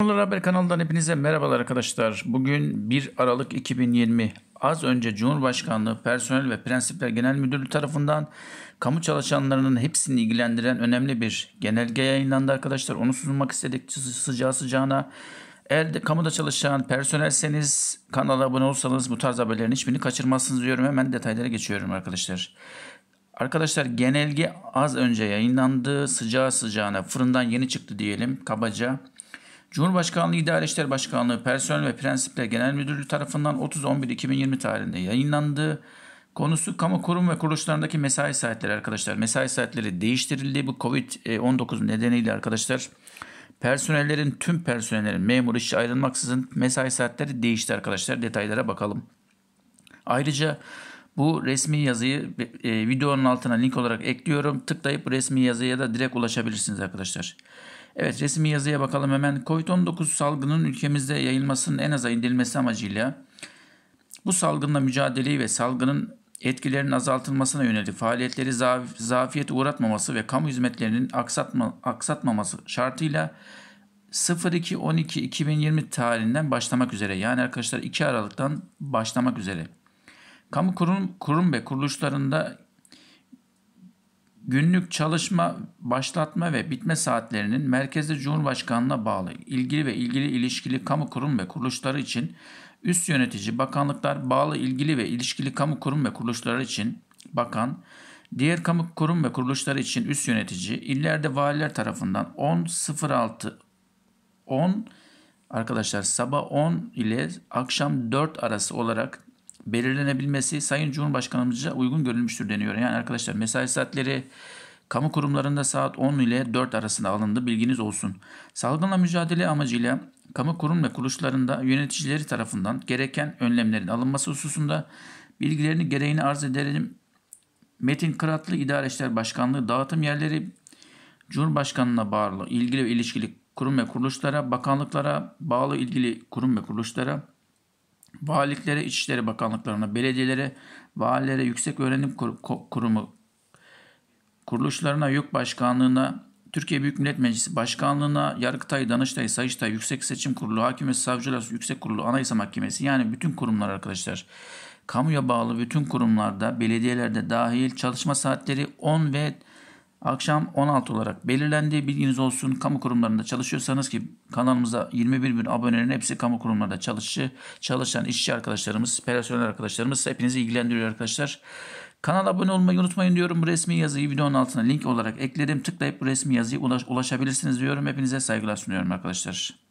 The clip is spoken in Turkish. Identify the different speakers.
Speaker 1: Konular Haber kanalından hepinize merhabalar arkadaşlar. Bugün 1 Aralık 2020 az önce Cumhurbaşkanlığı Personel ve Prensipler Genel Müdürlüğü tarafından kamu çalışanlarının hepsini ilgilendiren önemli bir genelge yayınlandı arkadaşlar. Onu sunmak istedik sıcağı sıcağına. Eğer de kamuda çalışan personelseniz kanala abone olsanız bu tarz haberlerin hiçbirini kaçırmazsınız diyorum. Hemen detaylara geçiyorum arkadaşlar. Arkadaşlar genelge az önce yayınlandı. Sıcağı sıcağına fırından yeni çıktı diyelim kabaca. Cumhurbaşkanlığı İdare İşleri Başkanlığı Personel ve Prensipler Genel Müdürlüğü tarafından 30.11.2020 tarihinde yayınlandı. Konusu kamu kurum ve kuruluşlarındaki mesai saatleri arkadaşlar. Mesai saatleri değiştirildi. Bu Covid-19 nedeniyle arkadaşlar personellerin tüm personellerin memur işçi ayrılmaksızın mesai saatleri değişti arkadaşlar. Detaylara bakalım. Ayrıca bu resmi yazıyı e, videonun altına link olarak ekliyorum. Tıklayıp resmi yazıya da direkt ulaşabilirsiniz arkadaşlar. Evet resmi yazıya bakalım hemen. Covid-19 salgının ülkemizde yayılmasının en aza indirilmesi amacıyla bu salgınla mücadeleyi ve salgının etkilerinin azaltılmasına yönelik faaliyetleri zaf zafiyet uğratmaması ve kamu hizmetlerinin aksatma, aksatmaması şartıyla 02.12.2020 tarihinden başlamak üzere yani arkadaşlar 2 Aralık'tan başlamak üzere. Kamu kurum, kurum ve kuruluşlarında Günlük çalışma başlatma ve bitme saatlerinin merkezde Cumhurbaşkanlığına bağlı ilgili ve ilgili ilişkili kamu kurum ve kuruluşları için üst yönetici bakanlıklar bağlı ilgili ve ilişkili kamu kurum ve kuruluşları için bakan, diğer kamu kurum ve kuruluşları için üst yönetici illerde valiler tarafından 10.06 10 arkadaşlar sabah 10 ile akşam 4 arası olarak belirlenebilmesi Sayın Cumhurbaşkanımızca uygun görülmüştür deniyor. Yani arkadaşlar mesai saatleri kamu kurumlarında saat 10 ile 4 arasında alındı bilginiz olsun. Salgınla mücadele amacıyla kamu kurum ve kuruluşlarında yöneticileri tarafından gereken önlemlerin alınması hususunda bilgilerini gereğini arz edelim. Metin Kıratlı İdare İşler Başkanlığı dağıtım yerleri cumhurbaşkanına bağlı ilgili ve ilişkili kurum ve kuruluşlara, bakanlıklara bağlı ilgili kurum ve kuruluşlara, valiliklere, İçişleri Bakanlıklarına, belediyelere, valilere, Yüksek Öğrenim Kurumu kuruluşlarına, YÖK Başkanlığına, Türkiye Büyük Millet Meclisi Başkanlığına, Yargıtay, Danıştay, Sayıştay, Yüksek Seçim Kurulu, Hakim ve Savcılar Yüksek Kurulu, Anayasa Mahkemesi yani bütün kurumlar arkadaşlar. Kamuya bağlı bütün kurumlarda, belediyelerde dahil çalışma saatleri 10 ve akşam 16 olarak belirlendi. Bilginiz olsun kamu kurumlarında çalışıyorsanız ki kanalımıza 21 bin abonenin hepsi kamu kurumlarında çalışıcı, çalışan işçi arkadaşlarımız, personel arkadaşlarımız hepinizi ilgilendiriyor arkadaşlar. Kanala abone olmayı unutmayın diyorum. Bu resmi yazıyı videonun altına link olarak ekledim. Tıklayıp bu resmi yazıya ulaş, ulaşabilirsiniz diyorum. Hepinize saygılar sunuyorum arkadaşlar.